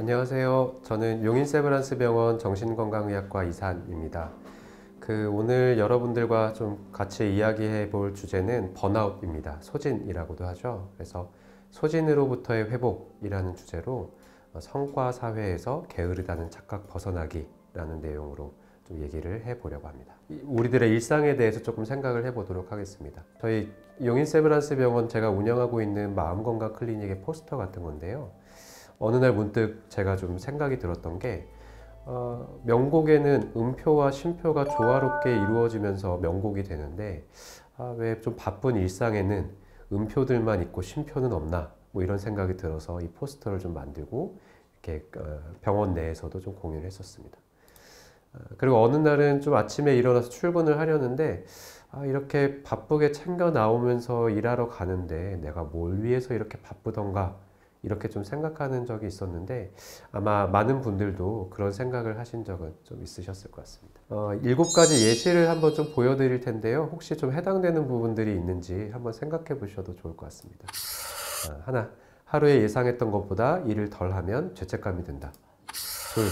안녕하세요. 저는 용인세브란스병원 정신건강의학과 이산입니다. 그 오늘 여러분들과 좀 같이 이야기해 볼 주제는 번아웃입니다. 소진이라고도 하죠. 그래서 소진으로부터의 회복이라는 주제로 어, 성과 사회에서 게으르다는 착각 벗어나기라는 내용으로 좀 얘기를 해보려고 합니다. 우리들의 일상에 대해서 조금 생각을 해보도록 하겠습니다. 저희 용인 세브란스 병원 제가 운영하고 있는 마음건강 클리닉의 포스터 같은 건데요. 어느 날 문득 제가 좀 생각이 들었던 게 어, 명곡에는 음표와 심표가 조화롭게 이루어지면서 명곡이 되는데 아, 왜 좀 바쁜 일상에는 음표들만 있고 심표는 없나 뭐 이런 생각이 들어서 이 포스터를 좀 만들고 이렇게 어, 병원 내에서도 좀 공유를 했었습니다. 아, 그리고 어느 날은 좀 아침에 일어나서 출근을 하려는데 아, 이렇게 바쁘게 챙겨 나오면서 일하러 가는데 내가 뭘 위해서 이렇게 바쁘던가 이렇게 좀 생각하는 적이 있었는데 아마 많은 분들도 그런 생각을 하신 적은 좀 있으셨을 것 같습니다. 어, 일곱 가지 예시를 한번 좀 보여드릴 텐데요. 혹시 좀 해당되는 부분들이 있는지 한번 생각해 보셔도 좋을 것 같습니다. 아, 하나, 하루에 예상했던 것보다 일을 덜 하면 죄책감이 든다. 둘,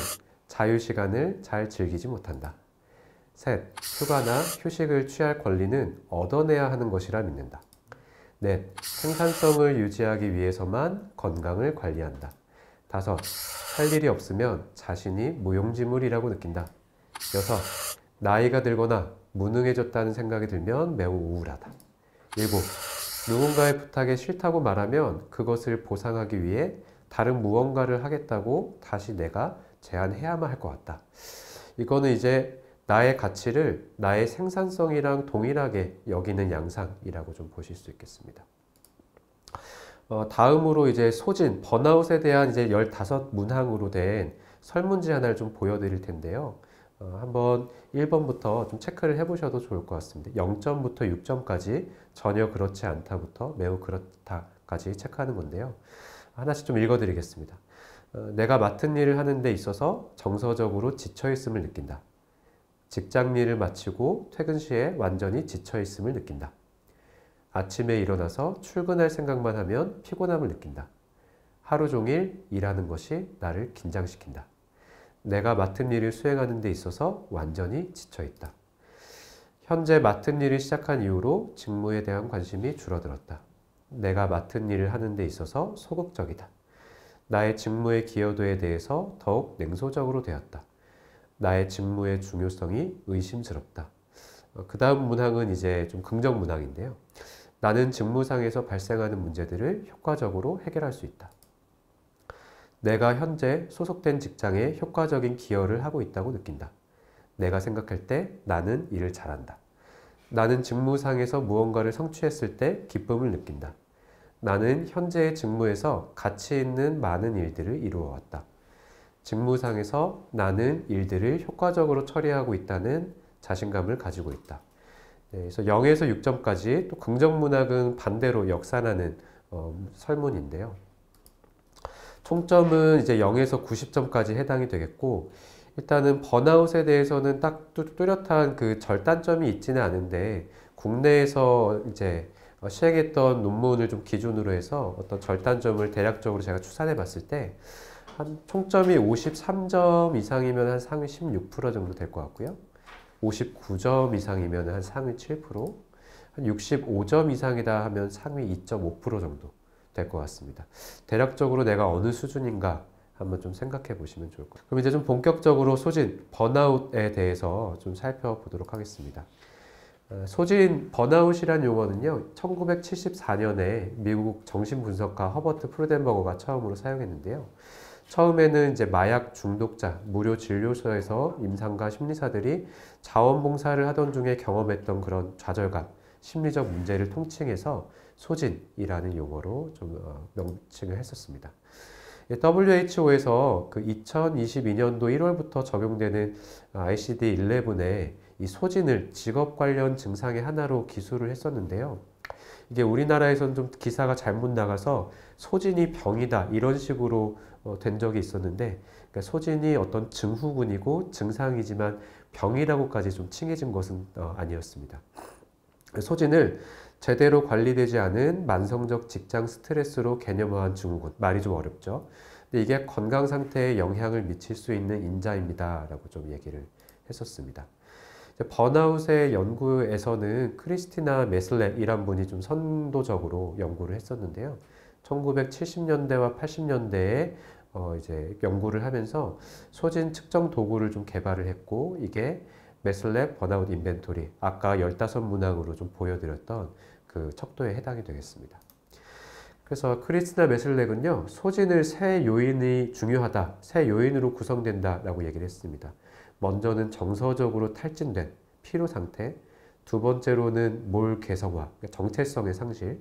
자유 시간을 잘 즐기지 못한다. 셋, 휴가나 휴식을 취할 권리는 얻어내야 하는 것이라 믿는다. 넷, 생산성을 유지하기 위해서만 건강을 관리한다. 다섯, 할 일이 없으면 자신이 무용지물이라고 느낀다. 여섯, 나이가 들거나 무능해졌다는 생각이 들면 매우 우울하다. 일곱, 누군가의 부탁에 싫다고 말하면 그것을 보상하기 위해 다른 무언가를 하겠다고 다시 내가 제안해야만 할 것 같다. 이거는 이제 나의 가치를 나의 생산성이랑 동일하게 여기는 양상이라고 좀 보실 수 있겠습니다. 어, 다음으로 이제 소진, 번아웃에 대한 이제 15 문항으로 된 설문지 하나를 좀 보여드릴 텐데요. 어, 한번 1번부터 좀 체크를 해보셔도 좋을 것 같습니다. 0점부터 6점까지 전혀 그렇지 않다부터 매우 그렇다까지 체크하는 건데요. 하나씩 좀 읽어드리겠습니다. 어, 내가 맡은 일을 하는 데 있어서 정서적으로 지쳐있음을 느낀다. 직장일을 마치고 퇴근 시에 완전히 지쳐있음을 느낀다. 아침에 일어나서 출근할 생각만 하면 피곤함을 느낀다. 하루 종일 일하는 것이 나를 긴장시킨다. 내가 맡은 일을 수행하는 데 있어서 완전히 지쳐있다. 현재 맡은 일을 시작한 이후로 직무에 대한 관심이 줄어들었다. 내가 맡은 일을 하는 데 있어서 소극적이다. 나의 직무의 기여도에 대해서 더욱 냉소적으로 되었다. 나의 직무의 중요성이 의심스럽다. 어, 그 다음 문항은 이제 좀 긍정 문항인데요. 나는 직무상에서 발생하는 문제들을 효과적으로 해결할 수 있다. 내가 현재 소속된 직장에 효과적인 기여를 하고 있다고 느낀다. 내가 생각할 때 나는 일을 잘한다. 나는 직무상에서 무언가를 성취했을 때 기쁨을 느낀다. 나는 현재의 직무에서 가치 있는 많은 일들을 이루어왔다. 직무상에서 나는 일들을 효과적으로 처리하고 있다는 자신감을 가지고 있다. 네, 그래서 0에서 6점까지 또 긍정문학은 반대로 역산하는 어, 설문인데요. 총점은 이제 0에서 90점까지 해당이 되겠고 일단은 번아웃에 대해서는 딱 뚜렷한 그 절단점이 있지는 않은데 국내에서 이제 어, 시행했던 논문을 좀 기준으로 해서 어떤 절단점을 대략적으로 제가 추산해 봤을 때한 총점이 53점 이상이면 한 상위 16% 정도 될 것 같고요. 59점 이상이면 한 상위 7%, 한 65점 이상이다 하면 상위 2.5% 정도 될 것 같습니다. 대략적으로 내가 어느 수준인가 한번 좀 생각해 보시면 좋을 것 같아요. 그럼 이제 좀 본격적으로 소진, 번아웃에 대해서 좀 살펴보도록 하겠습니다. 어, 소진 번아웃이란 용어는요, 1974년에 미국 정신분석가 허버트 프루덴버거가 처음으로 사용했는데요. 처음에는 이제 마약 중독자 무료 진료소에서 임상과 심리사들이 자원봉사를 하던 중에 경험했던 그런 좌절감, 심리적 문제를 통칭해서 소진이라는 용어로 좀 어, 명칭을 했었습니다. 예, WHO에서 그 2022년도 1월부터 적용되는 ICD-11의 이 소진을 직업 관련 증상의 하나로 기술을 했었는데요. 이게 우리나라에선 좀 기사가 잘못 나가서 소진이 병이다 이런 식으로 어, 된 적이 있었는데 그러니까 소진이 어떤 증후군이고 증상이지만 병이라고까지 좀 칭해진 것은 어, 아니었습니다. 그러니까 소진을 제대로 관리되지 않은 만성적 직장 스트레스로 개념화한 증후군 말이 좀 어렵죠. 근데 이게 건강 상태에 영향을 미칠 수 있는 인자입니다라고 좀 얘기를 했었습니다. 번아웃의 연구에서는 크리스티나 메슬렛이란 분이 좀 선도적으로 연구를 했었는데요. 1970년대와 80년대에 어 이제 연구를 하면서 소진 측정 도구를 좀 개발을 했고 이게 메슬랩 번아웃 인벤토리 아까 15문항으로 좀 보여드렸던 그 척도에 해당이 되겠습니다. 그래서 크리스나 메슬렉은요 소진을 세 요인이 중요하다 세 요인으로 구성된다 라고 얘기를 했습니다. 먼저는 정서적으로 탈진된 피로 상태 두 번째로는 몰 개성화 그러니까 정체성의 상실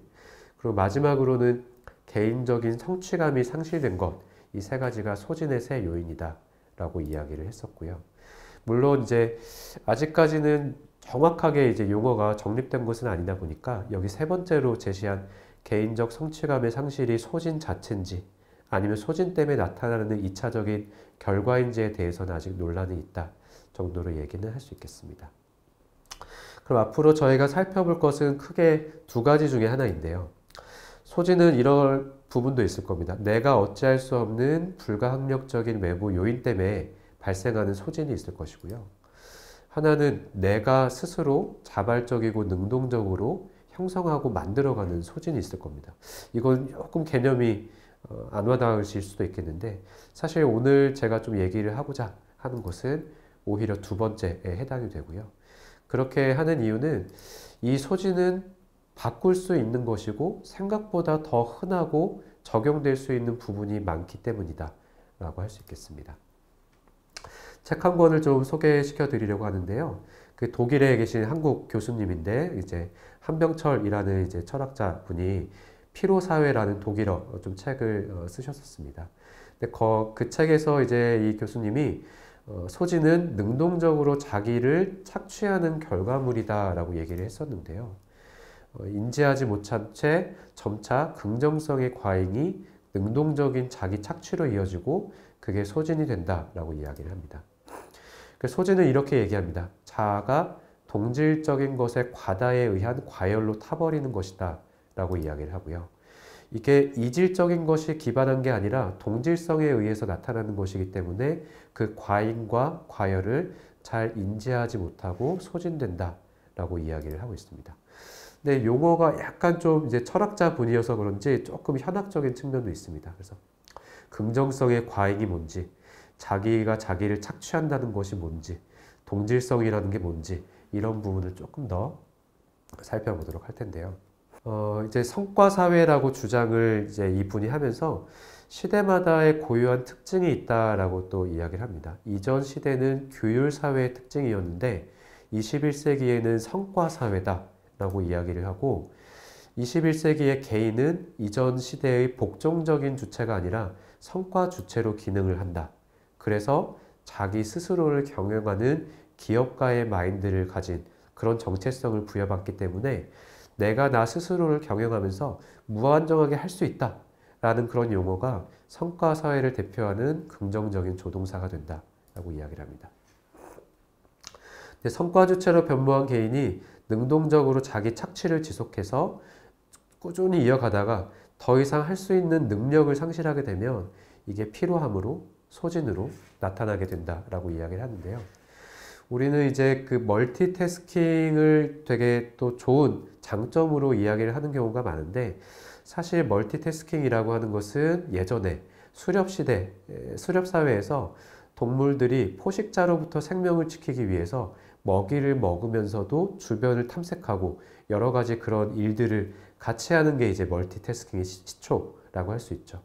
그리고 마지막으로는 개인적인 성취감이 상실된 것 이세 가지가 소진의 세 요인이다. 라고 이야기를 했었고요. 물론 이제 아직까지는 정확하게 이제 용어가 정립된 것은 아니다 보니까 여기 세 번째로 제시한 개인적 성취감의 상실이 소진 자체인지 아니면 소진 때문에 나타나는 2차적인 결과인지에 대해서는 아직 논란이 있다 정도로 얘기는 할 수 있겠습니다. 그럼 앞으로 저희가 살펴볼 것은 크게 두 가지 중에 하나인데요. 소지는 이럴 부분도 있을 겁니다. 내가 어찌할 수 없는 불가항력적인 외부 요인 때문에 발생하는 소진이 있을 것이고요. 하나는 내가 스스로 자발적이고 능동적으로 형성하고 만들어가는 소진이 있을 겁니다. 이건 조금 개념이 어, 안 와닿으실 수도 있겠는데 사실 오늘 제가 좀 얘기를 하고자 하는 것은 오히려 두 번째에 해당이 되고요. 그렇게 하는 이유는 이 소진은 바꿀 수 있는 것이고 생각보다 더 흔하고 적용될 수 있는 부분이 많기 때문이다. 라고 할 수 있겠습니다. 책 한 권을 좀 소개시켜 드리려고 하는데요. 그 독일에 계신 한국 교수님인데 이제 한병철이라는 이제 철학자 분이 피로사회라는 독일어 좀 책을 어, 쓰셨었습니다. 근데 그 책에서 이제 이 교수님이 어, 소지는 능동적으로 자기를 착취하는 결과물이다라고 얘기를 했었는데요. 어, 인지하지 못한 채 점차 긍정성의 과잉이 능동적인 자기 착취로 이어지고 그게 소진이 된다라고 이야기를 합니다. 그 소진은 이렇게 얘기합니다. 자아가 동질적인 것의 과다에 의한 과열로 타버리는 것이다 라고 이야기를 하고요. 이게 이질적인 것이 기반한 게 아니라 동질성에 의해서 나타나는 것이기 때문에 그 과잉과 과열을 잘 인지하지 못하고 소진된다 라고 이야기를 하고 있습니다. 근데 네, 용어가 약간 좀 이제 철학자 분이어서 그런지 조금 현학적인 측면도 있습니다. 그래서 긍정성의 과잉이 뭔지, 자기가 자기를 착취한다는 것이 뭔지, 동질성이라는 게 뭔지 이런 부분을 조금 더 살펴보도록 할 텐데요. 어, 이제 성과 사회라고 주장을 이제 이분이 하면서 시대마다의 고유한 특징이 있다라고 또 이야기를 합니다. 이전 시대는 규율 사회의 특징이었는데 21세기에는 성과 사회다. 라고 이야기를 하고 21세기의 개인은 이전 시대의 복종적인 주체가 아니라 성과 주체로 기능을 한다. 그래서 자기 스스로를 경영하는 기업가의 마인드를 가진 그런 정체성을 부여받기 때문에 내가 나 스스로를 경영하면서 무한정하게 할 수 있다. 라는 그런 용어가 성과 사회를 대표하는 긍정적인 조동사가 된다. 라고 이야기를 합니다. 성과 주체로 변모한 개인이 능동적으로 자기 착취를 지속해서 꾸준히 이어가다가 더 이상 할 수 있는 능력을 상실하게 되면 이게 피로함으로 소진으로 나타나게 된다라고 이야기를 하는데요. 우리는 이제 그 멀티태스킹을 되게 또 좋은 장점으로 이야기를 하는 경우가 많은데 사실 멀티태스킹이라고 하는 것은 예전에 수렵 시대, 수렵 사회에서 동물들이 포식자로부터 생명을 지키기 위해서 먹이를 먹으면서도 주변을 탐색하고 여러 가지 그런 일들을 같이 하는 게 이제 멀티태스킹의 시초라고 할 수 있죠.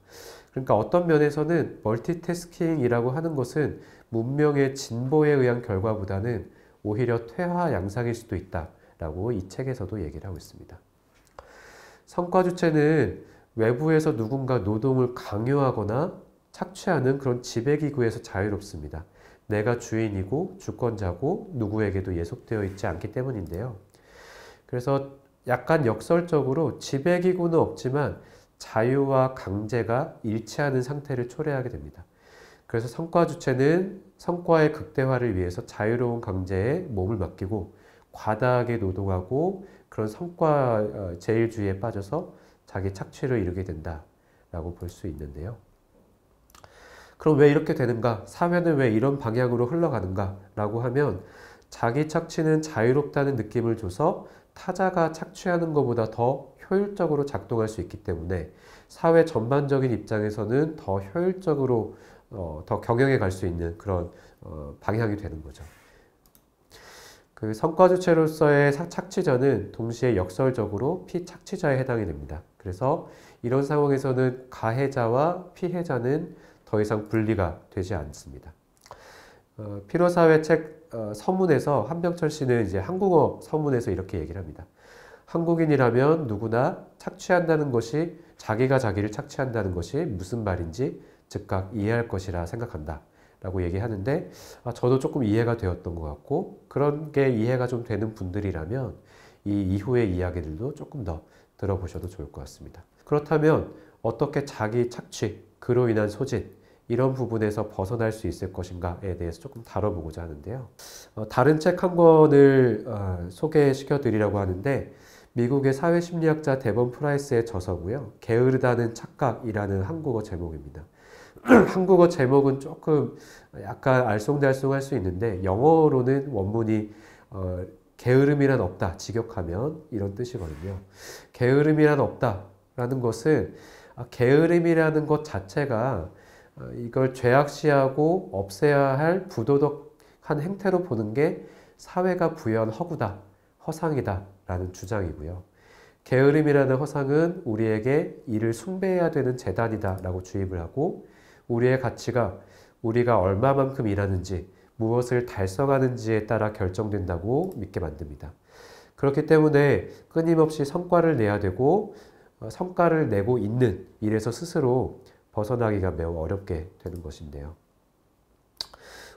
그러니까 어떤 면에서는 멀티태스킹이라고 하는 것은 문명의 진보에 의한 결과보다는 오히려 퇴화 양상일 수도 있다라고 이 책에서도 얘기를 하고 있습니다. 성과 주체는 외부에서 누군가 노동을 강요하거나 착취하는 그런 지배기구에서 자유롭습니다. 내가 주인이고 주권자고 누구에게도 예속되어 있지 않기 때문인데요. 그래서 약간 역설적으로 지배기구는 없지만 자유와 강제가 일치하는 상태를 초래하게 됩니다. 그래서 성과 주체는 성과의 극대화를 위해서 자유로운 강제에 몸을 맡기고 과다하게 노동하고 그런 성과 어, 제일주의에 빠져서 자기 착취를 이루게 된다라고 볼 수 있는데요. 그럼 왜 이렇게 되는가? 사회는 왜 이런 방향으로 흘러가는가? 라고 하면 자기 착취는 자유롭다는 느낌을 줘서 타자가 착취하는 것보다 더 효율적으로 작동할 수 있기 때문에 사회 전반적인 입장에서는 더 효율적으로 어, 더 경영해 갈 수 있는 그런 어, 방향이 되는 거죠. 그 성과 주체로서의 착취자는 동시에 역설적으로 피착취자에 해당이 됩니다. 그래서 이런 상황에서는 가해자와 피해자는 더 이상 분리가 되지 않습니다. 어, 피로사회 책 어, 서문에서 한병철 씨는 이제 한국어 서문에서 이렇게 얘기를 합니다. 한국인이라면 누구나 착취한다는 것이 자기가 자기를 착취한다는 것이 무슨 말인지 즉각 이해할 것이라 생각한다. 라고 얘기하는데 아, 저도 조금 이해가 되었던 것 같고 그런 게 이해가 좀 되는 분들이라면 이 이후의 이야기들도 조금 더 들어보셔도 좋을 것 같습니다. 그렇다면 어떻게 자기 착취, 그로 인한 소진, 이런 부분에서 벗어날 수 있을 것인가에 대해서 조금 다뤄보고자 하는데요. 어, 다른 책 한 권을 어, 소개시켜 드리려고 하는데 미국의 사회심리학자 데번 프라이스의 저서고요. 게으르다는 착각이라는 한국어 제목입니다. 한국어 제목은 조금 약간 알쏭달쏭할 수 있는데 영어로는 원문이 어, 게으름이란 없다, 직역하면 이런 뜻이거든요. 게으름이란 없다라는 것은 아, 게으름이라는 것 자체가 어, 이걸 죄악시하고 없애야 할 부도덕한 행태로 보는 게 사회가 부여한 허구다, 허상이다 라는 주장이고요. 게으름이라는 허상은 우리에게 이를 숭배해야 되는 재단이다 라고 주입을 하고 우리의 가치가 우리가 얼마만큼 일하는지 무엇을 달성하는지에 따라 결정된다고 믿게 만듭니다. 그렇기 때문에 끊임없이 성과를 내야 되고 어, 성과를 내고 있는 일에서 스스로 벗어나기가 매우 어렵게 되는 것인데요.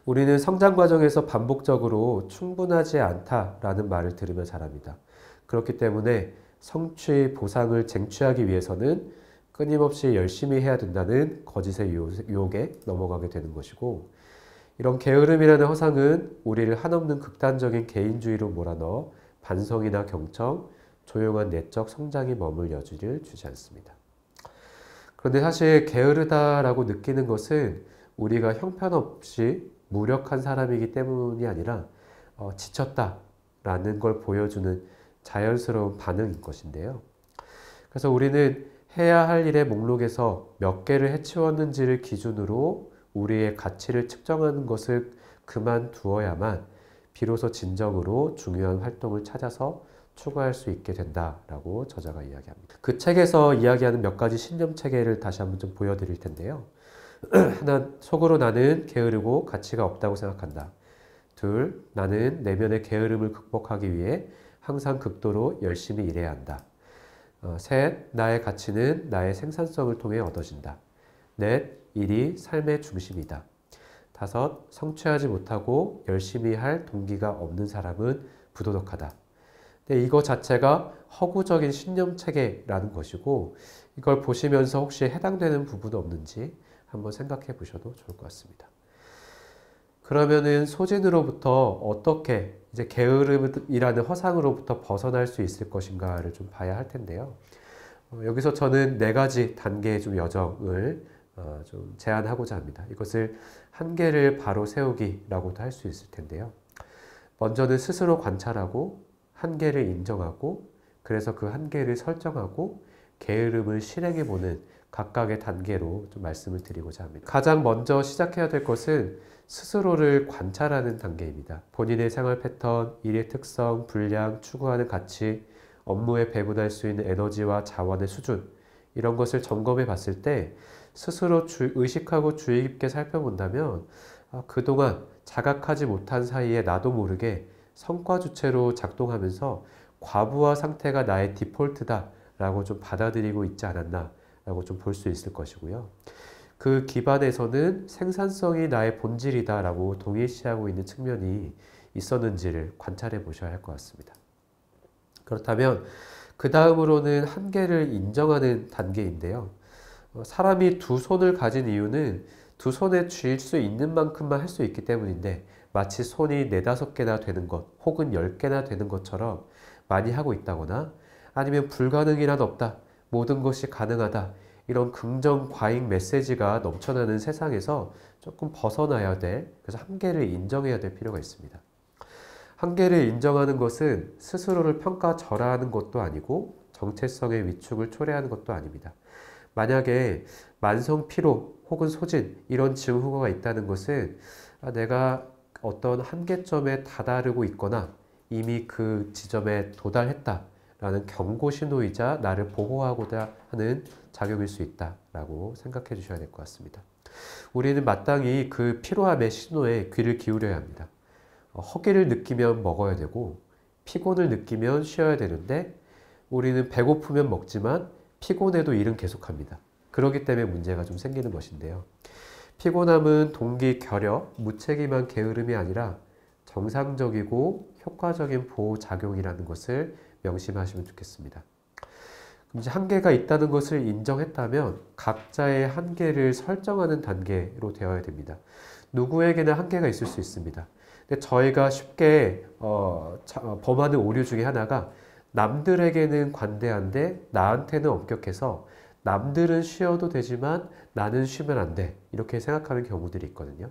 우리는 성장 과정에서 반복적으로 충분하지 않다라는 말을 들으며 자랍니다. 그렇기 때문에 성취 보상을 쟁취하기 위해서는 끊임없이 열심히 해야 된다는 거짓의 유혹에 넘어가게 되는 것이고, 이런 게으름이라는 허상은 우리를 한없는 극단적인 개인주의로 몰아넣어 반성이나 경청, 조용한 내적 성장이 머물 여지를 주지 않습니다. 그런데 사실 게으르다라고 느끼는 것은 우리가 형편없이 무력한 사람이기 때문이 아니라 어, 지쳤다라는 걸 보여주는 자연스러운 반응인 것인데요. 그래서 우리는 해야 할 일의 목록에서 몇 개를 해치웠는지를 기준으로 우리의 가치를 측정하는 것을 그만두어야만 비로소 진정으로 중요한 활동을 찾아서 추구할 수 있게 된다라고 저자가 이야기합니다. 그 책에서 이야기하는 몇 가지 신념 체계를 다시 한번 좀 보여드릴 텐데요. 하나, 속으로 나는 게으르고 가치가 없다고 생각한다. 둘, 나는 내면의 게으름을 극복하기 위해 항상 극도로 열심히 일해야 한다. 어, 셋, 나의 가치는 나의 생산성을 통해 얻어진다. 넷, 일이 삶의 중심이다. 다섯, 성취하지 못하고 열심히 할 동기가 없는 사람은 부도덕하다. 근데 네, 이거 자체가 허구적인 신념 체계라는 것이고 이걸 보시면서 혹시 해당되는 부분 없는지 한번 생각해 보셔도 좋을 것 같습니다. 그러면은 소진으로부터 어떻게 이제 게으름이라는 허상으로부터 벗어날 수 있을 것인가를 좀 봐야 할 텐데요. 어, 여기서 저는 네 가지 단계의 좀 여정을 어, 좀 제안하고자 합니다. 이것을 한계를 바로 세우기라고도 할 수 있을 텐데요. 먼저는 스스로 관찰하고 한계를 인정하고 그래서 그 한계를 설정하고 게으름을 실행해 보는 각각의 단계로 좀 말씀을 드리고자 합니다. 가장 먼저 시작해야 될 것은 스스로를 관찰하는 단계입니다. 본인의 생활 패턴, 일의 특성, 분량, 추구하는 가치, 업무에 배분할 수 있는 에너지와 자원의 수준, 이런 것을 점검해 봤을 때 스스로 주, 의식하고 주의 깊게 살펴본다면 아, 그동안 자각하지 못한 사이에 나도 모르게 성과 주체로 작동하면서 과부하 상태가 나의 디폴트다라고 좀 받아들이고 있지 않았나라고 좀 볼 수 있을 것이고요. 그 기반에서는 생산성이 나의 본질이다라고 동일시하고 있는 측면이 있었는지를 관찰해 보셔야 할 것 같습니다. 그렇다면 그 다음으로는 한계를 인정하는 단계인데요. 어, 사람이 두 손을 가진 이유는 두 손에 쥘수 있는 만큼만 할 수 있기 때문인데 마치 손이 네다섯 개나 되는 것 혹은 열 개나 되는 것처럼 많이 하고 있다거나 아니면 불가능이란 없다. 모든 것이 가능하다. 이런 긍정 과잉 메시지가 넘쳐나는 세상에서 조금 벗어나야 될, 그래서 한계를 인정해야 될 필요가 있습니다. 한계를 인정하는 것은 스스로를 평가절하하는 것도 아니고 정체성의 위축을 초래하는 것도 아닙니다. 만약에 만성 피로 혹은 소진 이런 증후가 있다는 것은 아, 내가 어떤 한계점에 다다르고 있거나 이미 그 지점에 도달했다라는 경고 신호이자 나를 보호하고자 하는 작용일 수 있다라고 생각해 주셔야 될 것 같습니다. 우리는 마땅히 그 피로함의 신호에 귀를 기울여야 합니다. 어, 허기를 느끼면 먹어야 되고 피곤을 느끼면 쉬어야 되는데 우리는 배고프면 먹지만 피곤해도 일은 계속합니다. 그러기 때문에 문제가 좀 생기는 것인데요. 피곤함은 동기 결여, 무책임한 게으름이 아니라 정상적이고 효과적인 보호 작용이라는 것을 명심하시면 좋겠습니다. 이제 한계가 있다는 것을 인정했다면 각자의 한계를 설정하는 단계로 되어야 됩니다. 누구에게나 한계가 있을 수 있습니다. 근데 저희가 쉽게 어, 어 범하는 오류 중에 하나가 남들에게는 관대한데 나한테는 엄격해서 남들은 쉬어도 되지만 나는 쉬면 안 돼. 이렇게 생각하는 경우들이 있거든요.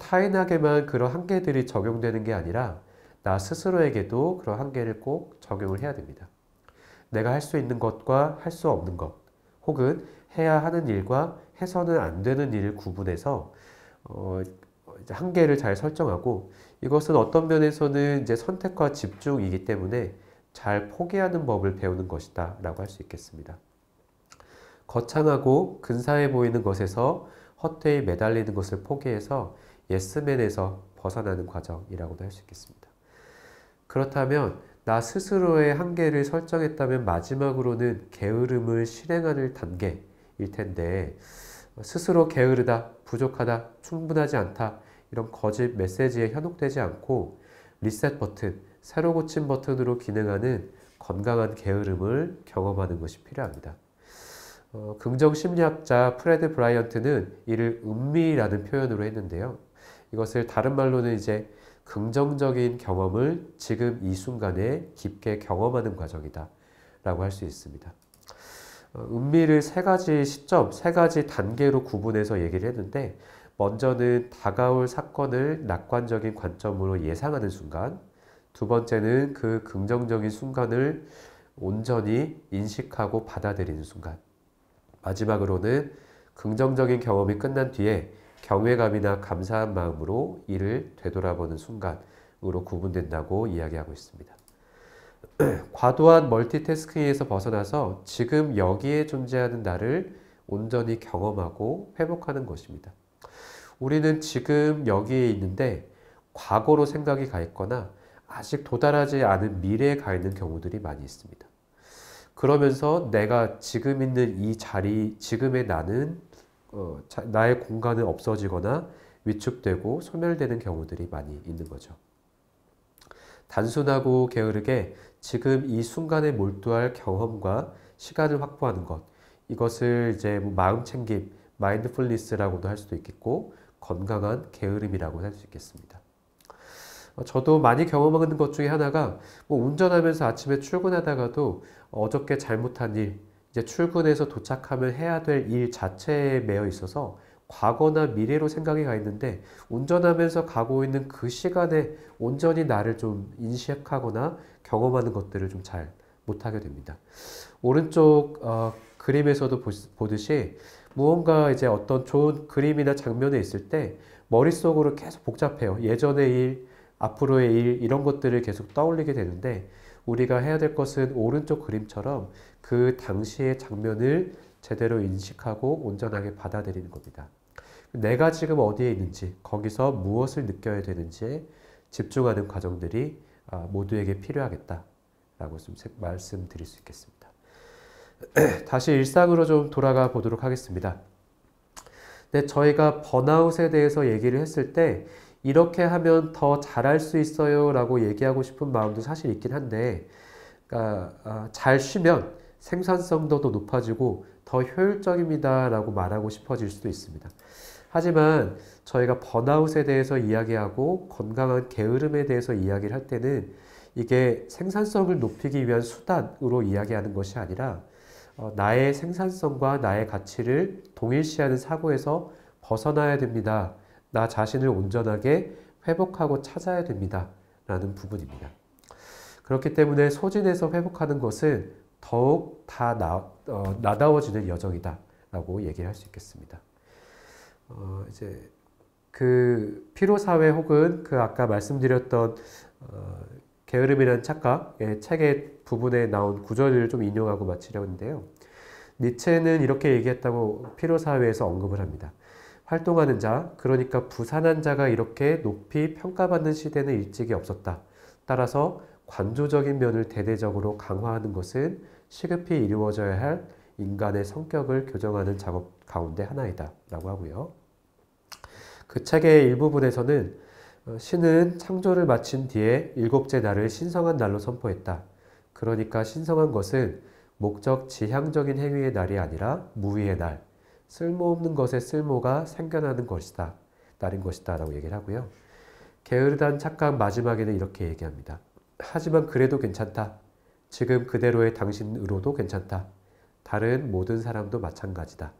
타인에게만 그런 한계들이 적용되는 게 아니라 나 스스로에게도 그런 한계를 꼭 적용을 해야 됩니다. 내가 할 수 있는 것과 할 수 없는 것, 혹은 해야 하는 일과 해서는 안 되는 일을 구분해서 어, 한계를 잘 설정하고 이것은 어떤 면에서는 이제 선택과 집중이기 때문에 잘 포기하는 법을 배우는 것이다 라고 할 수 있겠습니다. 거창하고 근사해 보이는 것에서 헛되이 매달리는 것을 포기해서 예스맨에서 벗어나는 과정이라고도 할 수 있겠습니다. 그렇다면 나 스스로의 한계를 설정했다면 마지막으로는 게으름을 실행하는 단계일 텐데 스스로 게으르다, 부족하다, 충분하지 않다 이런 거짓 메시지에 현혹되지 않고 리셋 버튼, 새로 고침 버튼으로 기능하는 건강한 게으름을 경험하는 것이 필요합니다. 어, 긍정 심리학자 프레드 브라이언트는 이를 음미라는 표현으로 했는데요. 이것을 다른 말로는 이제 긍정적인 경험을 지금 이 순간에 깊게 경험하는 과정이다. 라고 할 수 있습니다. 어, 음미를 세 가지 시점, 세 가지 단계로 구분해서 얘기를 했는데, 먼저는 다가올 사건을 낙관적인 관점으로 예상하는 순간, 두 번째는 그 긍정적인 순간을 온전히 인식하고 받아들이는 순간, 마지막으로는 긍정적인 경험이 끝난 뒤에 경외감이나 감사한 마음으로 이를 되돌아보는 순간으로 구분된다고 이야기하고 있습니다. 과도한 멀티태스킹에서 벗어나서 지금 여기에 존재하는 나를 온전히 경험하고 회복하는 것입니다. 우리는 지금 여기에 있는데 과거로 생각이 가 있거나 아직 도달하지 않은 미래에 가 있는 경우들이 많이 있습니다. 그러면서 내가 지금 있는 이 자리, 지금의 나는 어, 자, 나의 공간은 없어지거나 위축되고 소멸되는 경우들이 많이 있는 거죠. 단순하고 게으르게 지금 이 순간에 몰두할 경험과 시간을 확보하는 것 이것을 이제 뭐 마음 챙김, 마인드풀니스라고도 할 수도 있겠고 건강한 게으름이라고 할수 있겠습니다. 어, 저도 많이 경험하는 것 중에 하나가 뭐 운전하면서 아침에 출근하다가도 어저께 잘못한 일, 이제 출근해서 도착하면 해야 될 일 자체에 매여 있어서 과거나 미래로 생각이 가 있는데 운전하면서 가고 있는 그 시간에 온전히 나를 좀 인식하거나 경험하는 것들을 좀 잘 못하게 됩니다. 오른쪽 어, 그림에서도 보듯이 무언가 이제 어떤 좋은 그림이나 장면에 있을 때 머릿속으로 계속 복잡해요. 예전의 일, 앞으로의 일 이런 것들을 계속 떠올리게 되는데 우리가 해야 될 것은 오른쪽 그림처럼 그 당시의 장면을 제대로 인식하고 온전하게 받아들이는 겁니다. 내가 지금 어디에 있는지, 거기서 무엇을 느껴야 되는지 집중하는 과정들이 아, 모두에게 필요하겠다라고 좀 말씀드릴 수 있겠습니다. 다시 일상으로 좀 돌아가 보도록 하겠습니다. 네, 저희가 번아웃에 대해서 얘기를 했을 때 이렇게 하면 더 잘할 수 있어요 라고 얘기하고 싶은 마음도 사실 있긴 한데 그러니까 아, 잘 쉬면 생산성도 더 높아지고 더 효율적입니다 라고 말하고 싶어질 수도 있습니다. 하지만 저희가 번아웃에 대해서 이야기하고 건강한 게으름에 대해서 이야기를 할 때는 이게 생산성을 높이기 위한 수단으로 이야기하는 것이 아니라 어, 나의 생산성과 나의 가치를 동일시하는 사고에서 벗어나야 됩니다. 나 자신을 온전하게 회복하고 찾아야 됩니다. 라는 부분입니다. 그렇기 때문에 소진에서 회복하는 것은 더욱 다 나, 어, 나다워지는 여정이다. 라고 얘기할 수 있겠습니다. 어, 이제 그 피로사회 혹은 그 아까 말씀드렸던 어, 게으름이란 착각의 책의 부분에 나온 구절을 좀 인용하고 마치려 는데요 니체는 이렇게 얘기했다고 피로사회에서 언급을 합니다. 활동하는 자, 그러니까 부산한 자가 이렇게 높이 평가받는 시대는 일찍이 없었다. 따라서 관조적인 면을 대대적으로 강화하는 것은 시급히 이루어져야 할 인간의 성격을 교정하는 작업 가운데 하나이다. 라고 하고요. 그 책의 일부분에서는 어, 신은 창조를 마친 뒤에 일곱째 날을 신성한 날로 선포했다. 그러니까 신성한 것은 목적 지향적인 행위의 날이 아니라 무위의 날, 쓸모없는 것에 쓸모가 생겨나는 것이다. 나는 것이다. 라고 얘기를 하고요. 게으르단 착각 마지막에는 이렇게 얘기합니다. 하지만 그래도 괜찮다. 지금 그대로의 당신으로도 괜찮다. 다른 모든 사람도 마찬가지다.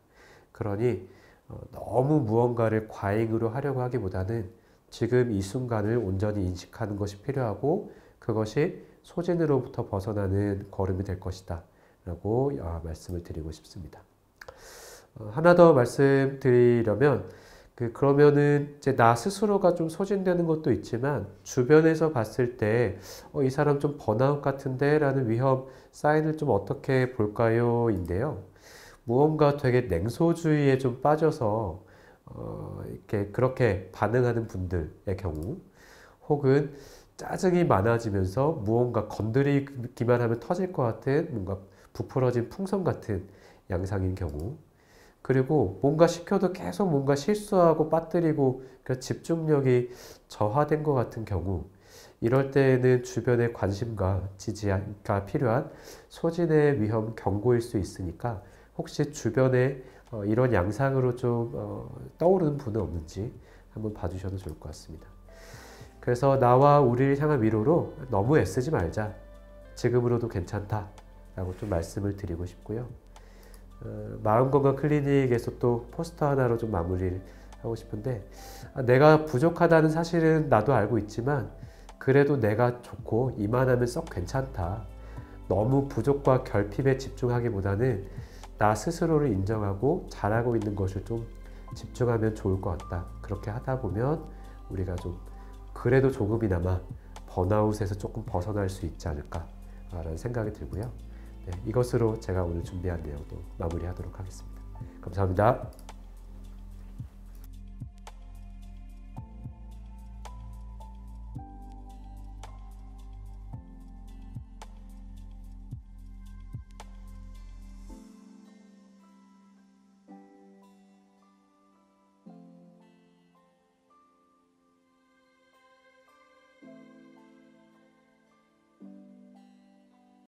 그러니 어, 너무 무언가를 과잉으로 하려고 하기보다는 지금 이 순간을 온전히 인식하는 것이 필요하고 그것이 소진으로부터 벗어나는 걸음이 될 것이다. 라고 어, 말씀을 드리고 싶습니다. 어, 하나 더 말씀드리려면 그 그러면은 이제 나 스스로가 좀 소진되는 것도 있지만 주변에서 봤을 때이 어, 사람 좀 번아웃 같은데라는 위험 사인을 좀 어떻게 볼까요?인데요. 무언가 되게 냉소주의에 좀 빠져서 어, 이렇게 그렇게 반응하는 분들의 경우, 혹은 짜증이 많아지면서 무언가 건드리기만 하면 터질 것 같은 뭔가 부풀어진 풍선 같은 양상인 경우, 그리고 뭔가 시켜도 계속 뭔가 실수하고 빠뜨리고 그 집중력이 저하된 것 같은 경우 이럴 때에는 주변의 관심과 지지가 필요한 소진의 위험 경고일 수 있으니까 혹시 주변에 어, 이런 양상으로 좀 어, 떠오르는 분은 없는지 한번 봐주셔도 좋을 것 같습니다. 그래서 나와 우리를 향한 위로로 너무 애쓰지 말자. 지금으로도 괜찮다. 라고 좀 말씀을 드리고 싶고요. 어, 마음건강 클리닉에서 또 포스터 하나로 좀 마무리를 하고 싶은데 아, 내가 부족하다는 사실은 나도 알고 있지만 그래도 내가 좋고 이만하면 썩 괜찮다. 너무 부족과 결핍에 집중하기보다는 나 스스로를 인정하고 잘하고 있는 것을 좀 집중하면 좋을 것 같다. 그렇게 하다 보면 우리가 좀 그래도 조금이나마 번아웃에서 조금 벗어날 수 있지 않을까라는 생각이 들고요. 네, 이것으로 제가 오늘 준비한 내용도 마무리하도록 하겠습니다. 감사합니다.